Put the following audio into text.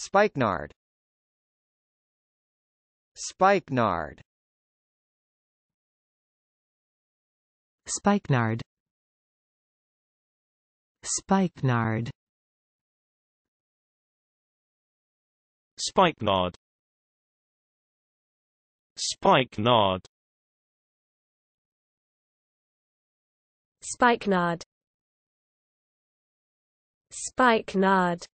Spikenard Spikenard Spikenard Spikenard Spikenard Spikenard Spikenard Spikenard